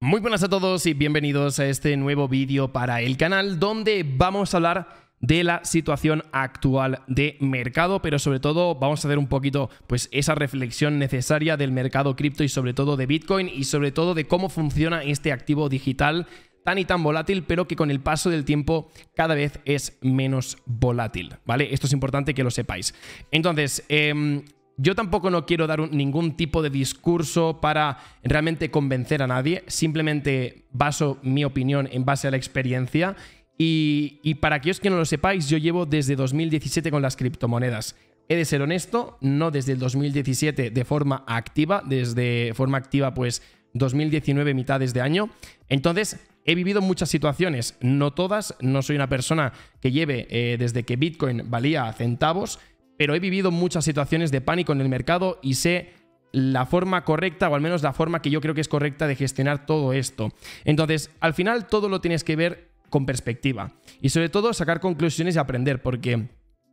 Muy buenas a todos y bienvenidos a este nuevo vídeo para el canal donde vamos a hablar de la situación actual de mercado, pero sobre todo vamos a hacer un poquito pues esa reflexión necesaria del mercado cripto y sobre todo de Bitcoin y sobre todo de cómo funciona este activo digital tan y tan volátil, pero que con el paso del tiempo cada vez es menos volátil, ¿vale? Esto es importante que lo sepáis. Entonces, eh, yo tampoco no quiero dar ningún tipo de discurso para realmente convencer a nadie, simplemente baso mi opinión en base a la experiencia y, para aquellos que no lo sepáis, yo llevo desde 2017 con las criptomonedas. He de ser honesto, no desde el 2017 de forma activa, desde forma activa pues 2019 mitad de año. Entonces, he vivido muchas situaciones, no todas, no soy una persona que lleve eh, desde que Bitcoin valía centavos, pero he vivido muchas situaciones de pánico en el mercado y sé la forma correcta, o al menos la forma que yo creo que es correcta de gestionar todo esto. Entonces, al final todo lo tienes que ver con perspectiva y sobre todo sacar conclusiones y aprender, porque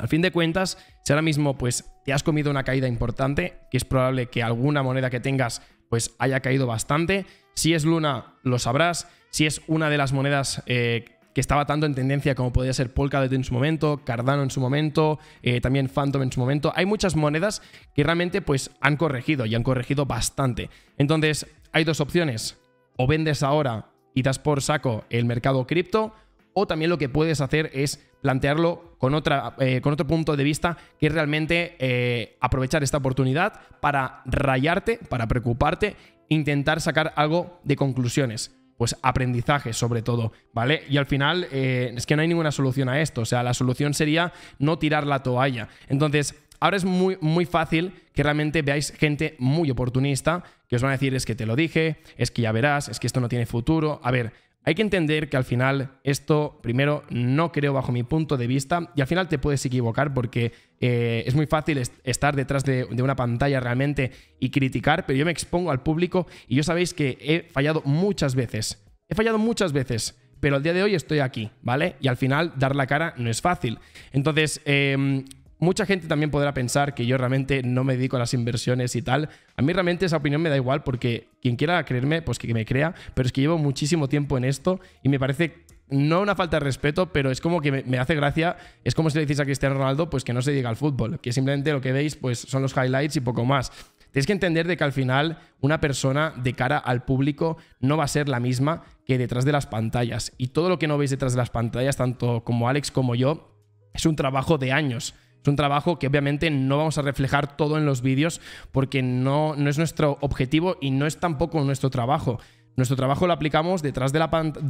al fin de cuentas, si ahora mismo pues te has comido una caída importante, que es probable que alguna moneda que tengas pues haya caído bastante, si es Luna lo sabrás, si es una de las monedas eh, que estaba tanto en tendencia como podía ser Polkadot en su momento, Cardano en su momento, eh, también Phantom en su momento. Hay muchas monedas que realmente pues han corregido y han corregido bastante. Entonces, hay dos opciones. O vendes ahora y das por saco el mercado cripto, o también lo que puedes hacer es plantearlo con, otra, eh, con otro punto de vista, que es realmente eh, aprovechar esta oportunidad para rayarte, para preocuparte, intentar sacar algo de conclusiones pues aprendizaje sobre todo, ¿vale? Y al final eh, es que no hay ninguna solución a esto, o sea, la solución sería no tirar la toalla. Entonces, ahora es muy, muy fácil que realmente veáis gente muy oportunista que os van a decir es que te lo dije, es que ya verás, es que esto no tiene futuro. A ver, hay que entender que al final esto, primero, no creo bajo mi punto de vista y al final te puedes equivocar porque eh, es muy fácil estar detrás de, una pantalla realmente y criticar, pero yo me expongo al público y yo sabéis que he fallado muchas veces. He fallado muchas veces, pero al día de hoy estoy aquí, ¿vale? Y al final dar la cara no es fácil. Entonces, em, Mucha gente también podrá pensar que yo realmente no me dedico a las inversiones y tal. A mí realmente esa opinión me da igual porque quien quiera creerme, pues que me crea, pero es que llevo muchísimo tiempo en esto y me parece no una falta de respeto, pero es como que me hace gracia, es como si le decís a Cristiano Ronaldo pues que no se diga al fútbol, que simplemente lo que veis pues son los highlights y poco más. tenéis que entender de que al final una persona de cara al público no va a ser la misma que detrás de las pantallas y todo lo que no veis detrás de las pantallas, tanto como Alex como yo, es un trabajo de años es un trabajo que obviamente no vamos a reflejar todo en los vídeos porque no, no es nuestro objetivo y no es tampoco nuestro trabajo. Nuestro trabajo lo aplicamos detrás de,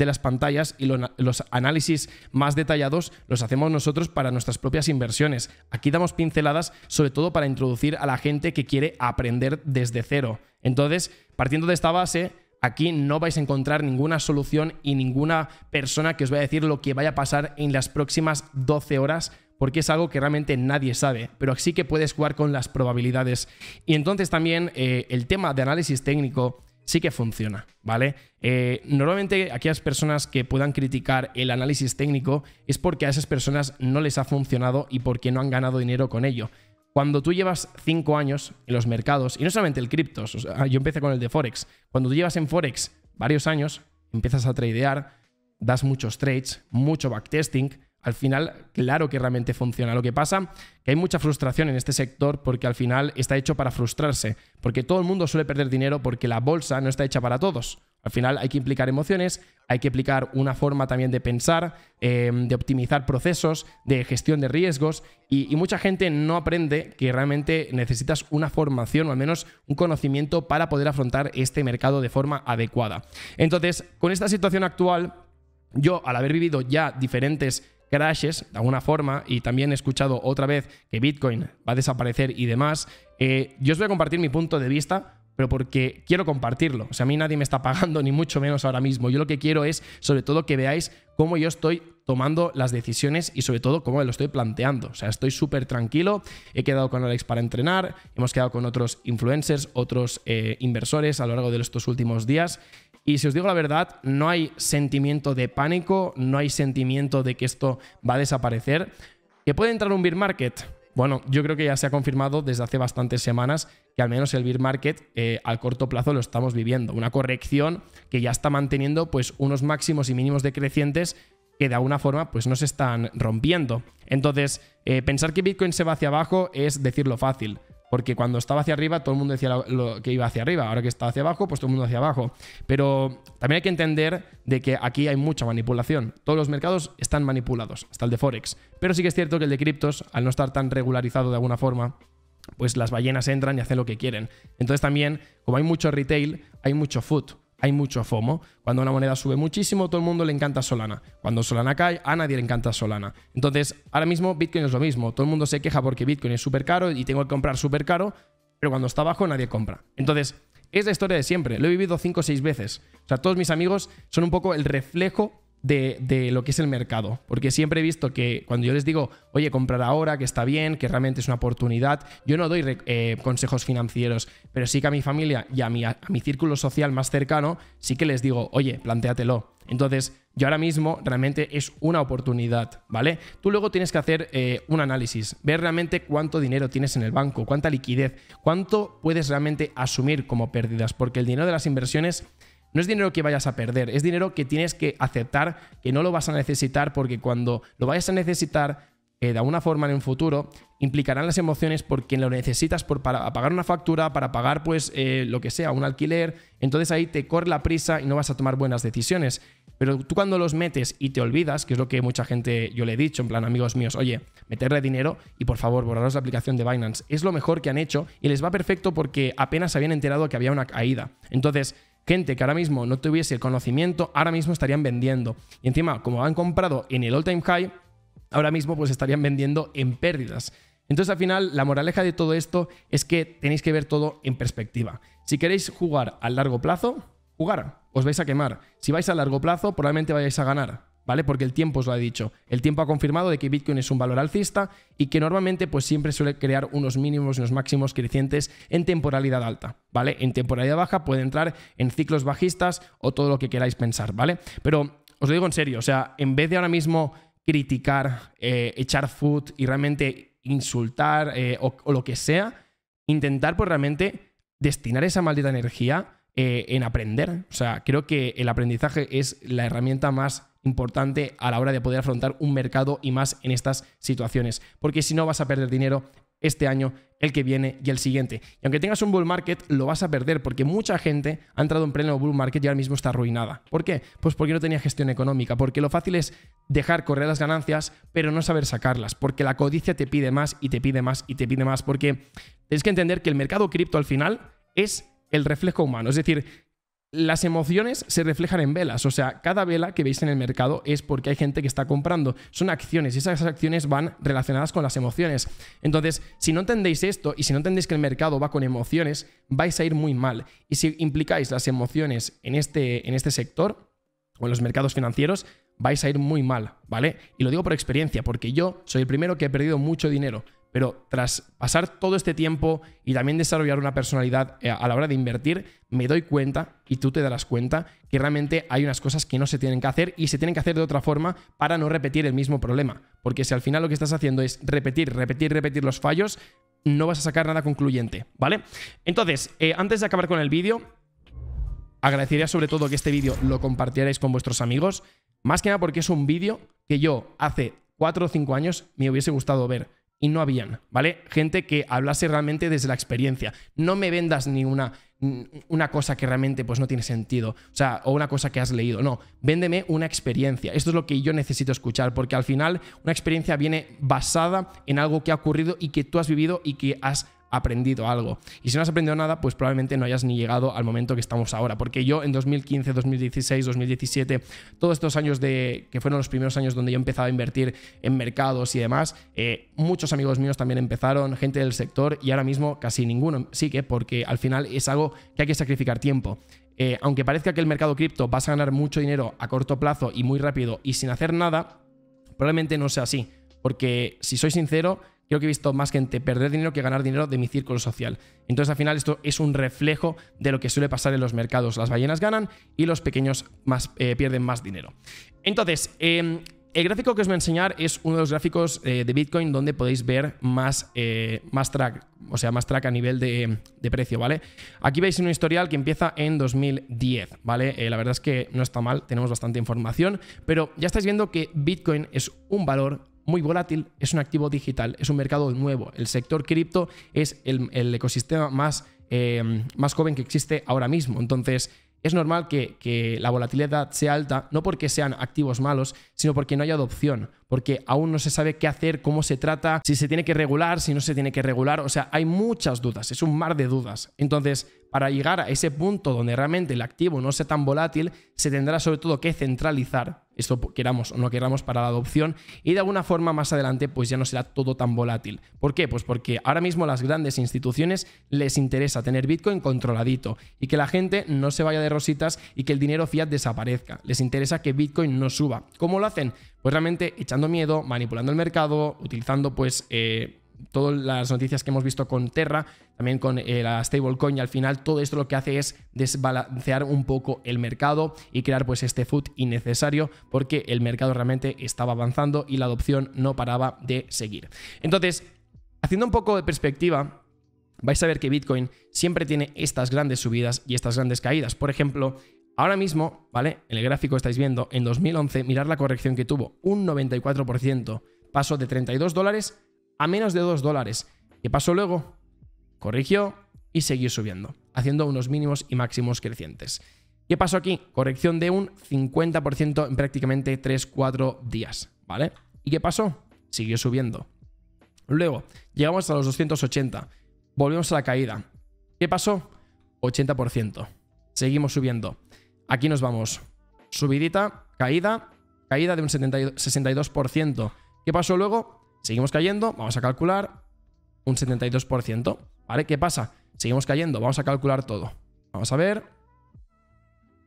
las pantallas y los análisis más detallados los hacemos nosotros para nuestras propias inversiones. Aquí damos pinceladas sobre todo para introducir a la gente que quiere aprender desde cero. Entonces, partiendo de esta base, aquí no vais a encontrar ninguna solución y ninguna persona que os vaya a decir lo que vaya a pasar en las próximas 12 horas porque es algo que realmente nadie sabe, pero sí que puedes jugar con las probabilidades. Y entonces también eh, el tema de análisis técnico sí que funciona, ¿vale? Eh, normalmente aquellas personas que puedan criticar el análisis técnico es porque a esas personas no les ha funcionado y porque no han ganado dinero con ello. Cuando tú llevas cinco años en los mercados, y no solamente el criptos, ah, yo empecé con el de Forex, cuando tú llevas en Forex varios años, empiezas a tradear, das muchos trades, mucho backtesting, al final, claro que realmente funciona. Lo que pasa que hay mucha frustración en este sector porque al final está hecho para frustrarse, porque todo el mundo suele perder dinero porque la bolsa no está hecha para todos. Al final hay que implicar emociones, hay que aplicar una forma también de pensar, em, de optimizar procesos, de gestión de riesgos y, mucha gente no aprende que realmente necesitas una formación o al menos un conocimiento para poder afrontar este mercado de forma adecuada. Entonces, con esta situación actual, yo al haber vivido ya diferentes crashes de alguna forma y también he escuchado otra vez que Bitcoin va a desaparecer y demás, eh, yo os voy a compartir mi punto de vista pero porque quiero compartirlo. O sea, a mí nadie me está pagando, ni mucho menos ahora mismo. Yo lo que quiero es, sobre todo, que veáis cómo yo estoy tomando las decisiones y sobre todo cómo lo estoy planteando. O sea, estoy súper tranquilo, he quedado con Alex para entrenar, hemos quedado con otros influencers, otros eh, inversores a lo largo de estos últimos días y si os digo la verdad, no hay sentimiento de pánico, no hay sentimiento de que esto va a desaparecer. ¿Que puede entrar un bear market? Bueno, yo creo que ya se ha confirmado desde hace bastantes semanas que al menos el bear market eh, al corto plazo lo estamos viviendo. Una corrección que ya está manteniendo pues unos máximos y mínimos decrecientes que de alguna forma pues no se están rompiendo. Entonces, eh, pensar que Bitcoin se va hacia abajo es decirlo fácil. Porque cuando estaba hacia arriba, todo el mundo decía lo, que iba hacia arriba. Ahora que está hacia abajo, pues todo el mundo hacia abajo. Pero también hay que entender de que aquí hay mucha manipulación. Todos los mercados están manipulados, hasta el de Forex. Pero sí que es cierto que el de criptos, al no estar tan regularizado de alguna forma, pues las ballenas entran y hacen lo que quieren. Entonces también, como hay mucho retail, hay mucho food hay mucho FOMO. Cuando una moneda sube muchísimo, todo el mundo le encanta Solana. Cuando Solana cae, a nadie le encanta Solana. Entonces, ahora mismo Bitcoin es lo mismo. Todo el mundo se queja porque Bitcoin es súper caro y tengo que comprar súper caro, pero cuando está bajo nadie compra. Entonces, es la historia de siempre. Lo he vivido cinco o seis veces. O sea, todos mis amigos son un poco el reflejo de, lo que es el mercado. Porque siempre he visto que cuando yo les digo, oye, comprar ahora, que está bien, que realmente es una oportunidad, yo no doy eh, consejos financieros, pero sí que a mi familia y a mi, a mi círculo social más cercano, sí que les digo, oye, plantéatelo. Entonces, yo ahora mismo realmente es una oportunidad, ¿vale? Tú luego tienes que hacer eh, un análisis, ver realmente cuánto dinero tienes en el banco, cuánta liquidez, cuánto puedes realmente asumir como pérdidas, porque el dinero de las inversiones no es dinero que vayas a perder, es dinero que tienes que aceptar que no lo vas a necesitar porque cuando lo vayas a necesitar eh, de alguna forma en un futuro implicarán las emociones porque lo necesitas por, para pagar una factura, para pagar pues eh, lo que sea, un alquiler. Entonces ahí te corre la prisa y no vas a tomar buenas decisiones. Pero tú cuando los metes y te olvidas, que es lo que mucha gente yo le he dicho, en plan amigos míos, oye, meterle dinero y por favor borraros la aplicación de Binance. Es lo mejor que han hecho y les va perfecto porque apenas se habían enterado que había una caída. Entonces gente que ahora mismo no tuviese el conocimiento, ahora mismo estarían vendiendo. Y encima, como han comprado en el all-time high, ahora mismo pues estarían vendiendo en pérdidas. Entonces al final la moraleja de todo esto es que tenéis que ver todo en perspectiva. Si queréis jugar a largo plazo, jugar, os vais a quemar. Si vais a largo plazo, probablemente vayáis a ganar. ¿vale? Porque el tiempo os lo ha dicho. El tiempo ha confirmado de que Bitcoin es un valor alcista y que normalmente pues siempre suele crear unos mínimos y unos máximos crecientes en temporalidad alta, ¿vale? En temporalidad baja puede entrar en ciclos bajistas o todo lo que queráis pensar, ¿vale? Pero os lo digo en serio, o sea, en vez de ahora mismo criticar, eh, echar food y realmente insultar eh, o, lo que sea, intentar pues realmente destinar esa maldita energía eh, en aprender. O sea, creo que el aprendizaje es la herramienta más importante a la hora de poder afrontar un mercado y más en estas situaciones, porque si no vas a perder dinero este año, el que viene y el siguiente. Y aunque tengas un bull market, lo vas a perder porque mucha gente ha entrado en pleno bull market y ahora mismo está arruinada. ¿Por qué? Pues porque no tenía gestión económica, porque lo fácil es dejar correr las ganancias, pero no saber sacarlas, porque la codicia te pide más y te pide más y te pide más, porque tienes que entender que el mercado cripto al final es el reflejo humano, es decir, las emociones se reflejan en velas, o sea, cada vela que veis en el mercado es porque hay gente que está comprando. Son acciones y esas acciones van relacionadas con las emociones. Entonces, si no entendéis esto y si no entendéis que el mercado va con emociones, vais a ir muy mal. Y si implicáis las emociones en este, en este sector o en los mercados financieros, vais a ir muy mal, ¿vale? Y lo digo por experiencia, porque yo soy el primero que he perdido mucho dinero pero tras pasar todo este tiempo y también desarrollar una personalidad eh, a la hora de invertir, me doy cuenta y tú te darás cuenta que realmente hay unas cosas que no se tienen que hacer y se tienen que hacer de otra forma para no repetir el mismo problema. Porque si al final lo que estás haciendo es repetir, repetir, repetir los fallos, no vas a sacar nada concluyente, ¿vale? Entonces, eh, antes de acabar con el vídeo, agradecería sobre todo que este vídeo lo compartierais con vuestros amigos, más que nada porque es un vídeo que yo hace 4 o 5 años me hubiese gustado ver y no habían, ¿vale? Gente que hablase realmente desde la experiencia. No me vendas ni una, una cosa que realmente pues no tiene sentido, o sea, o una cosa que has leído, no, véndeme una experiencia. Esto es lo que yo necesito escuchar, porque al final una experiencia viene basada en algo que ha ocurrido y que tú has vivido y que has aprendido algo. Y si no has aprendido nada, pues probablemente no hayas ni llegado al momento que estamos ahora. Porque yo en 2015, 2016, 2017, todos estos años de, que fueron los primeros años donde yo empezaba a invertir en mercados y demás, eh, muchos amigos míos también empezaron, gente del sector, y ahora mismo casi ninguno sí que porque al final es algo que hay que sacrificar tiempo. Eh, aunque parezca que el mercado cripto vas a ganar mucho dinero a corto plazo y muy rápido y sin hacer nada, probablemente no sea así. Porque si soy sincero, creo que he visto más gente perder dinero que ganar dinero de mi círculo social. Entonces al final esto es un reflejo de lo que suele pasar en los mercados. Las ballenas ganan y los pequeños más, eh, pierden más dinero. Entonces, em, el gráfico que os voy a enseñar es uno de los gráficos eh, de Bitcoin donde podéis ver más, eh, más track, o sea, más track a nivel de, precio, ¿vale? Aquí veis un historial que empieza en 2010, ¿vale? la verdad es que no está mal, tenemos bastante información, pero ya estáis viendo que Bitcoin es un valor muy volátil, es un activo digital, es un mercado nuevo. El sector cripto es el, el ecosistema más, em, más joven que existe ahora mismo. Entonces, es normal que, que, la volatilidad sea alta, no porque sean activos malos, sino porque no hay adopción, porque aún no se sabe qué hacer, cómo se trata, si se tiene que regular, si no se tiene que regular. O sea, hay muchas dudas, es un mar de dudas. Entonces, para llegar a ese punto donde realmente el activo no sea tan volátil, se tendrá sobre todo que centralizar, esto queramos o no queramos, para la adopción y de alguna forma más adelante pues ya no será todo tan volátil. ¿Por qué? Pues porque ahora mismo a las grandes instituciones les interesa tener Bitcoin controladito y que la gente no se vaya de rositas y que el dinero fiat desaparezca. Les interesa que Bitcoin no suba. ¿Cómo lo hacen? pues realmente echando miedo, manipulando el mercado, utilizando pues eh, todas las noticias que hemos visto con Terra, también con eh, la stablecoin y al final todo esto lo que hace es desbalancear un poco el mercado y crear pues este food innecesario porque el mercado realmente estaba avanzando y la adopción no paraba de seguir. Entonces, haciendo un poco de perspectiva, vais a ver que Bitcoin siempre tiene estas grandes subidas y estas grandes caídas. Por ejemplo, Ahora mismo, ¿vale? En el gráfico estáis viendo, en 2011, mirar la corrección que tuvo, un 94%, pasó de 32 dólares a menos de 2 dólares. ¿Qué pasó luego? Corrigió y siguió subiendo, haciendo unos mínimos y máximos crecientes. ¿Qué pasó aquí? Corrección de un 50% en prácticamente 3-4 días, ¿vale? ¿Y qué pasó? Siguió subiendo. Luego, llegamos a los 280, volvemos a la caída. ¿Qué pasó? 80%. Seguimos subiendo. Aquí nos vamos. Subidita, caída, caída de un 62%. ¿Qué pasó luego? Seguimos cayendo, vamos a calcular un 72%. ¿Vale? ¿Qué pasa? Seguimos cayendo, vamos a calcular todo. Vamos a ver.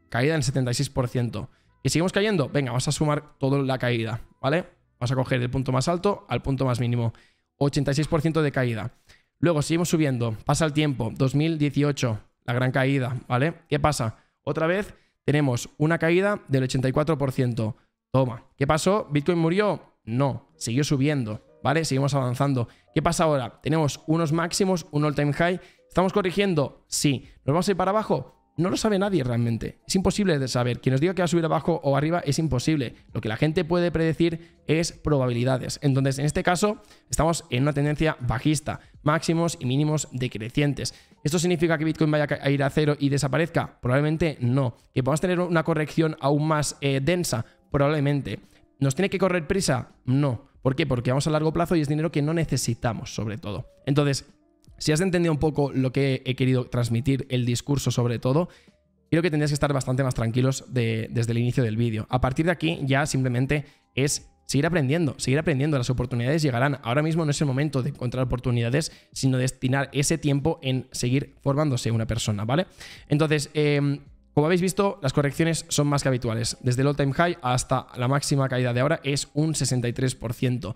Caída en 76%. ¿Y seguimos cayendo? Venga, vamos a sumar toda la caída, ¿vale? Vamos a coger el punto más alto al punto más mínimo. 86% de caída. Luego seguimos subiendo, pasa el tiempo, 2018, la gran caída, ¿vale? ¿Qué pasa? Otra vez tenemos una caída del 84%. Toma, ¿qué pasó? ¿Bitcoin murió? No, siguió subiendo, ¿vale? Seguimos avanzando. ¿Qué pasa ahora? Tenemos unos máximos, un all-time high. ¿Estamos corrigiendo? Sí. ¿Nos vamos a ir para abajo? No lo sabe nadie realmente. Es imposible de saber. Quien nos diga que va a subir abajo o arriba es imposible. Lo que la gente puede predecir es probabilidades. Entonces, en este caso, estamos en una tendencia bajista máximos y mínimos decrecientes. ¿Esto significa que Bitcoin vaya a ir a cero y desaparezca? Probablemente no. ¿Que podamos tener una corrección aún más eh, densa? Probablemente. ¿Nos tiene que correr prisa? No. ¿Por qué? Porque vamos a largo plazo y es dinero que no necesitamos, sobre todo. Entonces, si has entendido un poco lo que he querido transmitir, el discurso sobre todo, creo que tendrías que estar bastante más tranquilos desde el inicio del vídeo. A partir de aquí ya simplemente es Seguir aprendiendo, seguir aprendiendo, las oportunidades llegarán. Ahora mismo no es el momento de encontrar oportunidades, sino destinar ese tiempo en seguir formándose una persona, ¿vale? Entonces, em, como habéis visto, las correcciones son más que habituales. Desde el all-time high hasta la máxima caída de ahora es un 63%.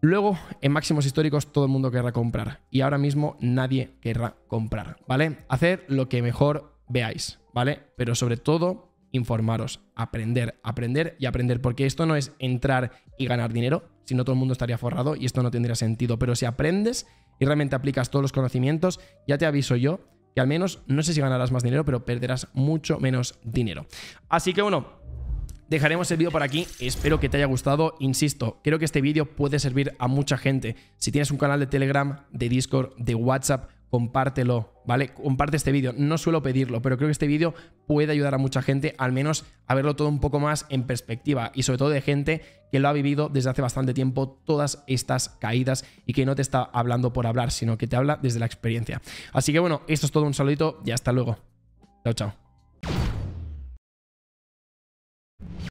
Luego, en máximos históricos, todo el mundo querrá comprar. Y ahora mismo nadie querrá comprar, ¿vale? Hacer lo que mejor veáis, ¿vale? Pero sobre todo, informaros, aprender, aprender y aprender, porque esto no es entrar y ganar dinero, sino todo el mundo estaría forrado y esto no tendría sentido, pero si aprendes y realmente aplicas todos los conocimientos, ya te aviso yo que al menos, no sé si ganarás más dinero, pero perderás mucho menos dinero. Así que bueno, dejaremos el vídeo por aquí. Espero que te haya gustado. Insisto, creo que este vídeo puede servir a mucha gente. Si tienes un canal de Telegram, de Discord, de WhatsApp, compártelo, ¿vale? Comparte este vídeo. No suelo pedirlo, pero creo que este vídeo puede ayudar a mucha gente, al menos a verlo todo un poco más en perspectiva y sobre todo de gente que lo ha vivido desde hace bastante tiempo, todas estas caídas y que no te está hablando por hablar, sino que te habla desde la experiencia. Así que bueno, esto es todo, un saludito y hasta luego. Chao, chao.